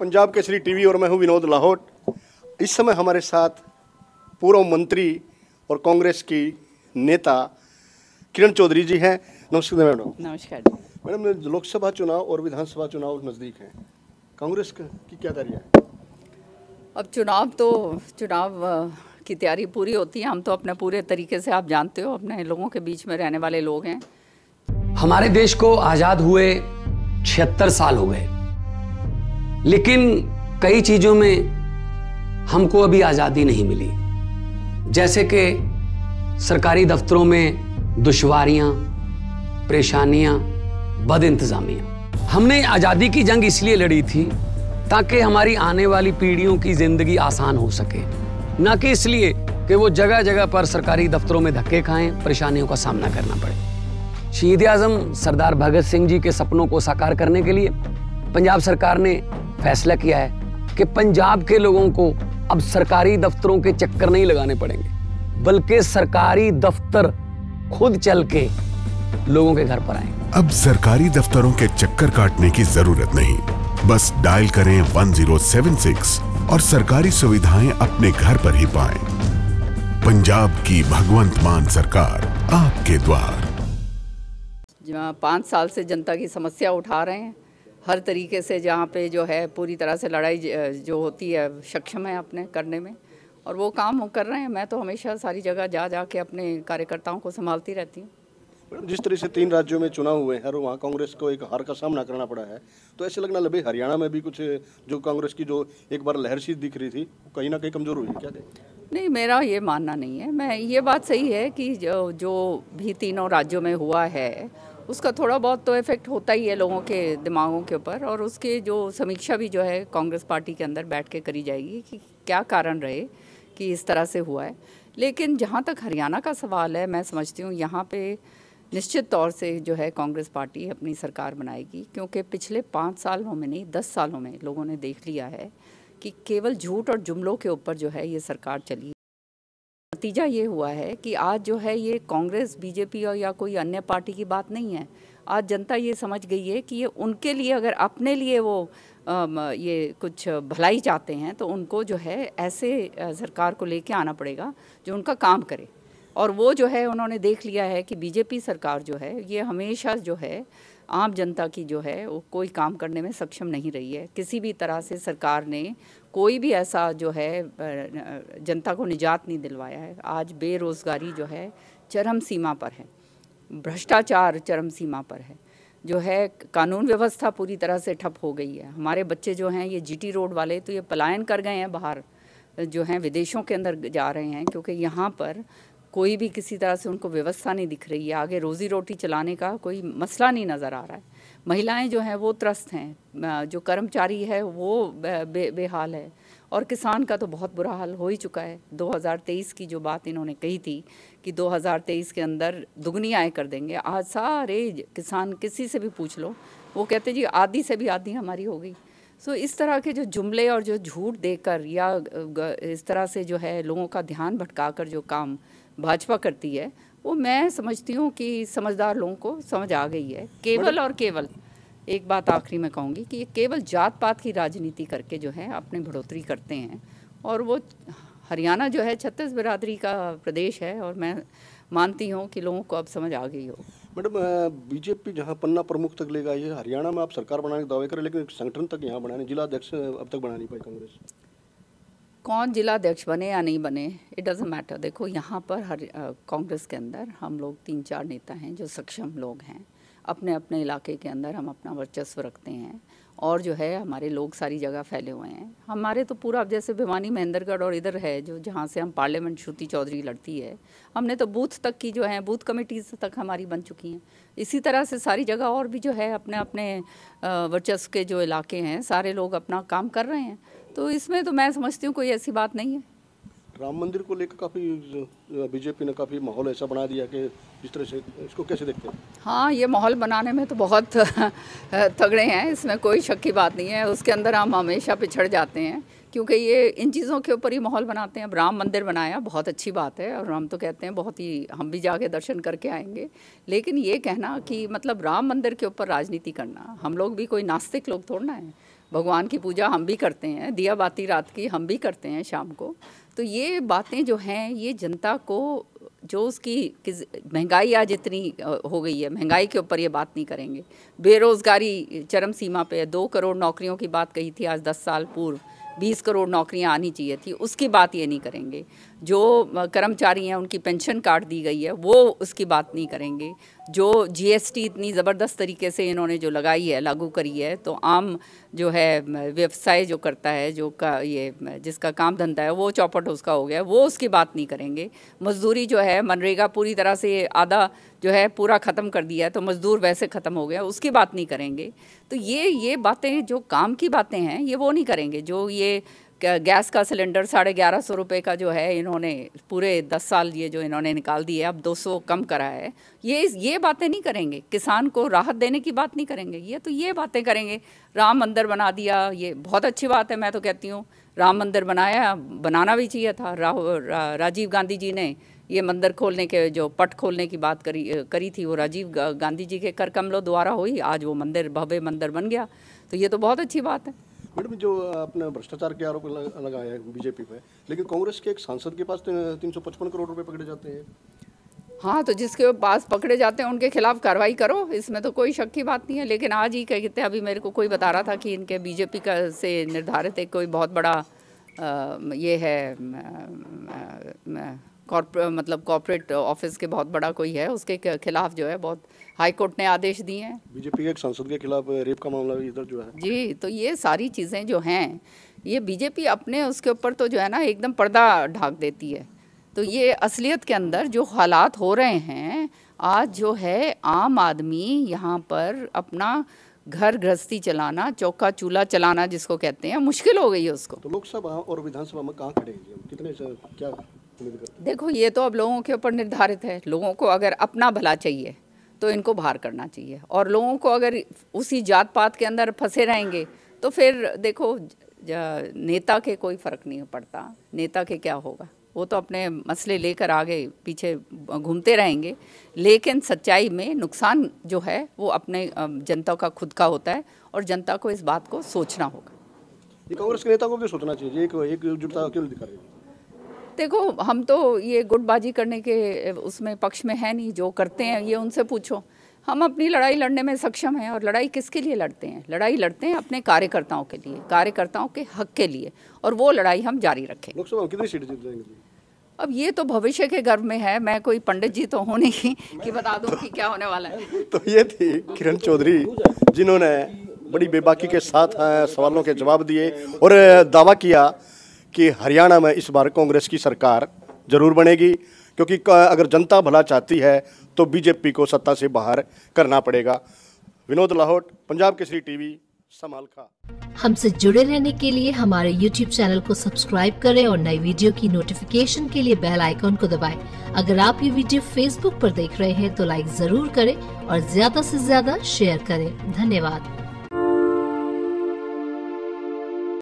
Punjab Kesari TV और मैं हूं विनोद लाहौट इस समय हमारे साथ पूर्व मंत्री और कांग्रेस की नेता किरण चौधरी जी हैं नमस्कार मैडम नमस्कार मैडम लोकसभा चुनाव और विधानसभा चुनाव नज़दीक हैं कांग्रेस की क्या तैयारी है अब चुनाव तो चुनाव की तैयारी पूरी होती है हम तो अपने पूरे तरीके से आप जानते हो अपने लोगों के बीच में रहने वाले लोग हैं हमारे देश को आज़ाद हुए छिहत्तर साल हो गए लेकिन कई चीजों में हमको अभी आजादी नहीं मिली जैसे कि सरकारी दफ्तरों में दुश्वारियां परेशानियां बद इंतजामिया हमने आजादी की जंग इसलिए लड़ी थी ताकि हमारी आने वाली पीढ़ियों की जिंदगी आसान हो सके ना कि इसलिए कि वो जगह जगह पर सरकारी दफ्तरों में धक्के खाएं परेशानियों का सामना करना पड़े शहीद आजम सरदार भगत सिंह जी के सपनों को साकार करने के लिए पंजाब सरकार ने फैसला किया है कि पंजाब के लोगों को अब सरकारी दफ्तरों के चक्कर नहीं लगाने पड़ेंगे बल्कि सरकारी दफ्तर खुद चल के लोगों के घर पर आए अब सरकारी दफ्तरों के चक्कर काटने की जरूरत नहीं बस डायल करें 1076 और सरकारी सुविधाएं अपने घर पर ही पाए पंजाब की भगवंत मान सरकार आपके द्वार हाँ, पांच साल से जनता की समस्या उठा रहे हैं हर तरीके से जहाँ पे जो है पूरी तरह से लड़ाई जो होती है सक्षम है अपने करने में और वो काम कर रहे हैं मैं तो हमेशा सारी जगह जा जा के अपने कार्यकर्ताओं को संभालती रहती हूँ जिस तरह से तीन राज्यों में चुनाव हुए हैं और वहाँ कांग्रेस को एक हार का सामना करना पड़ा है तो ऐसे लगना लगे हरियाणा में भी कुछ जो कांग्रेस की जो एक बार लहर सी दिख रही थी कहीं ना कहीं कमजोर हुई क्या नहीं मेरा ये मानना नहीं है मैं ये बात सही है कि जो जो भी तीनों राज्यों में हुआ है उसका थोड़ा बहुत तो इफेक्ट होता ही है लोगों के दिमागों के ऊपर और उसके जो समीक्षा भी जो है कांग्रेस पार्टी के अंदर बैठ के करी जाएगी कि क्या कारण रहे कि इस तरह से हुआ है लेकिन जहाँ तक हरियाणा का सवाल है मैं समझती हूँ यहाँ पे निश्चित तौर से जो है कांग्रेस पार्टी अपनी सरकार बनाएगी क्योंकि पिछले पाँच सालों में नहीं दस सालों में लोगों ने देख लिया है कि केवल झूठ और जुमलों के ऊपर जो है ये सरकार चली नतीजा ये हुआ है कि आज जो है ये कांग्रेस बीजेपी और या कोई अन्य पार्टी की बात नहीं है आज जनता ये समझ गई है कि ये उनके लिए अगर अपने लिए वो ये कुछ भलाई चाहते हैं तो उनको जो है ऐसे सरकार को लेके आना पड़ेगा जो उनका काम करे और वो जो है उन्होंने देख लिया है कि बीजेपी सरकार जो है ये हमेशा जो है आम जनता की जो है वो कोई काम करने में सक्षम नहीं रही है किसी भी तरह से सरकार ने कोई भी ऐसा जो है जनता को निजात नहीं दिलवाया है आज बेरोज़गारी जो है चरम सीमा पर है भ्रष्टाचार चरम सीमा पर है जो है कानून व्यवस्था पूरी तरह से ठप हो गई है हमारे बच्चे जो हैं ये जीटी रोड वाले तो ये पलायन कर गए हैं बाहर जो हैं विदेशों के अंदर जा रहे हैं क्योंकि यहाँ पर कोई भी किसी तरह से उनको व्यवस्था नहीं दिख रही है आगे रोज़ी रोटी चलाने का कोई मसला नहीं नज़र आ रहा है महिलाएं जो हैं वो त्रस्त हैं जो कर्मचारी है वो बे, बेहाल है और किसान का तो बहुत बुरा हाल हो ही चुका है 2023 की जो बात इन्होंने कही थी कि 2023 के अंदर दुगनी आय कर देंगे आज सारे किसान किसी से भी पूछ लो वो कहते जी आधी से भी आधी हमारी हो गई सो इस तरह के जो जुमले और जो झूठ देकर या इस तरह से जो है लोगों का ध्यान भटका जो काम भाजपा करती है वो मैं समझती हूँ कि समझदार लोगों को समझ आ गई है केवल और केवल एक बात आखिरी में कहूँगी कि ये केवल जात पात की राजनीति करके जो है अपने बढ़ोतरी करते हैं और वो हरियाणा जो है छत्तीस बिरादरी का प्रदेश है और मैं मानती हूँ कि लोगों को अब समझ आ गई हो मैडम बीजेपी जहाँ पन्ना प्रमुख तक लेगा ये हरियाणा में आप सरकार बनाने का दावे करें लेकिन संगठन तक यहाँ बनाने जिला अध्यक्ष अब तक बना नहीं पाई कांग्रेस कौन जिला अध्यक्ष बने या नहीं बने इट डजेंट मैटर देखो यहाँ पर हर कांग्रेस के अंदर हम लोग तीन चार नेता हैं जो सक्षम लोग हैं अपने अपने इलाके के अंदर हम अपना वर्चस्व रखते हैं और जो है हमारे लोग सारी जगह फैले हुए हैं हमारे तो पूरा जैसे भिवानी महेंद्रगढ़ और इधर है जो जहाँ से हम पार्लियामेंट श्रुति चौधरी लड़ती है हमने तो बूथ तक की जो है बूथ कमेटीज तक हमारी बन चुकी हैं इसी तरह से सारी जगह और भी जो है अपने अपने वर्चस्व के जो इलाके हैं सारे लोग अपना काम कर रहे हैं तो इसमें तो मैं समझती हूँ कोई ऐसी बात नहीं है राम मंदिर को लेकर काफ़ी बीजेपी ने काफ़ी माहौल ऐसा बना दिया कि जिस तरह से इसको कैसे देखते हैं हाँ ये माहौल बनाने में तो बहुत तगड़े हैं इसमें कोई शक की बात नहीं है उसके अंदर हम हमेशा पिछड़ जाते हैं क्योंकि ये इन चीज़ों के ऊपर ही माहौल बनाते हैं अब राम मंदिर बनाया बहुत अच्छी बात है और हम तो कहते हैं बहुत ही हम भी जाके दर्शन करके आएंगे लेकिन ये कहना कि मतलब राम मंदिर के ऊपर राजनीति करना हम लोग भी कोई नास्तिक लोग थोड़ना है भगवान की पूजा हम भी करते हैं दिया बाती रात की हम भी करते हैं शाम को तो ये बातें जो हैं ये जनता को जो उसकी किस महंगाई आज इतनी हो गई है महंगाई के ऊपर ये बात नहीं करेंगे बेरोज़गारी चरम सीमा पे है दो करोड़ नौकरियों की बात कही थी आज दस साल पूर्व बीस करोड़ नौकरियां आनी चाहिए थी उसकी बात ये नहीं करेंगे जो कर्मचारी हैं उनकी पेंशन काट दी गई है वो उसकी बात नहीं करेंगे जो जीएसटी इतनी ज़बरदस्त तरीके से इन्होंने जो लगाई है लागू करी है तो आम जो है व्यवसाय जो करता है जो का ये जिसका काम धंधा है वो चौपट उसका हो गया वो उसकी बात नहीं करेंगे मजदूरी जो है मनरेगा पूरी तरह से आधा जो है पूरा ख़त्म कर दिया है तो मज़दूर वैसे ख़त्म हो गया उसकी बात नहीं करेंगे तो ये ये बातें जो काम की बातें हैं ये वो नहीं करेंगे जो ये गैस का सिलेंडर साढ़े ग्यारह सौ रुपये का जो है इन्होंने पूरे दस साल ये जो इन्होंने निकाल दिए अब दो सौ कम करा है ये ये बातें नहीं करेंगे किसान को राहत देने की बात नहीं करेंगे ये तो ये बातें करेंगे राम मंदिर बना दिया ये बहुत अच्छी बात है मैं तो कहती हूँ राम मंदिर बनाया बनाना भी चाहिए था रा, रा, राजीव गांधी जी ने ये मंदिर खोलने के जो पट खोलने की बात करी करी थी वो राजीव गांधी जी के कर कमलों द्वारा हुई आज वो मंदिर भव्य मंदिर बन गया तो ये तो बहुत अच्छी बात है मैडम जो आपने भ्रष्टाचार के आरोप लगाए हैं बीजेपी पे लेकिन कांग्रेस के एक सांसद के पास तीन सौ पचपन करोड़ रुपए पकड़े जाते हैं हाँ तो जिसके पास पकड़े जाते हैं उनके खिलाफ कार्रवाई करो इसमें तो कोई शक की बात नहीं है लेकिन आज ही कहते हैं अभी मेरे को कोई बता रहा था कि इनके बीजेपी का से निर्धारित एक कोई बहुत बड़ा आ, ये है आ, आ, आ, आ, मतलब कॉर्पोरेट ऑफिस के बहुत बड़ा कोई है उसके खिलाफ जो है बहुत हाई कोर्ट ने आदेश दिए हैं बीजेपी के सांसद के खिलाफ रेप का मामला भी इधर जो है जी तो ये सारी चीज़ें जो हैं ये बीजेपी अपने उसके ऊपर तो जो है ना एकदम पर्दा ढाक देती है तो ये असलियत के अंदर जो हालात हो रहे हैं आज जो है आम आदमी यहाँ पर अपना घर गृहस्थी चलाना चौका चूल्हा चलाना जिसको कहते हैं मुश्किल हो गई है उसको तो लोकसभा और विधानसभा में कहाँ खड़े हैं कितने क्या देखो ये तो अब लोगों के ऊपर निर्धारित है लोगों को अगर अपना भला चाहिए तो इनको बाहर करना चाहिए और लोगों को अगर उसी जात पात के अंदर फंसे रहेंगे तो फिर देखो नेता के कोई फ़र्क नहीं पड़ता नेता के क्या होगा वो तो अपने मसले लेकर आगे पीछे घूमते रहेंगे लेकिन सच्चाई में नुकसान जो है वो अपने जनता का खुद का होता है और जनता को इस बात को सोचना होगा कांग्रेस के नेता को भी सोचना चाहिए एक एकजुटता क्यों दिखा रही है देखो हम तो ये गुटबाजी करने के उसमें पक्ष में है नहीं जो करते हैं ये उनसे पूछो हम अपनी लड़ाई लड़ने में सक्षम हैं और लड़ाई किसके लिए लड़ते हैं लड़ाई लड़ते हैं अपने कार्यकर्ताओं के लिए कार्यकर्ताओं के हक के लिए और वो लड़ाई हम जारी रखें अब ये तो भविष्य के गर्भ में है मैं कोई पंडित जी तो होने की कि बता दूं कि क्या होने वाला है तो ये थी किरण चौधरी जिन्होंने बड़ी बेबाकी के साथ सवालों के जवाब दिए और दावा किया कि हरियाणा में इस बार कांग्रेस की सरकार जरूर बनेगी क्योंकि अगर जनता भला चाहती है तो बीजेपी को सत्ता से बाहर करना पड़ेगा विनोद लाहौट पंजाब केसरी टीवी समाल खा हमसे जुड़े रहने के लिए हमारे YouTube चैनल को सब्सक्राइब करें और नई वीडियो की नोटिफिकेशन के लिए बेल आइकॉन को दबाएं। अगर आप ये वीडियो Facebook पर देख रहे हैं तो लाइक जरूर करें और ज्यादा से ज्यादा शेयर करें धन्यवाद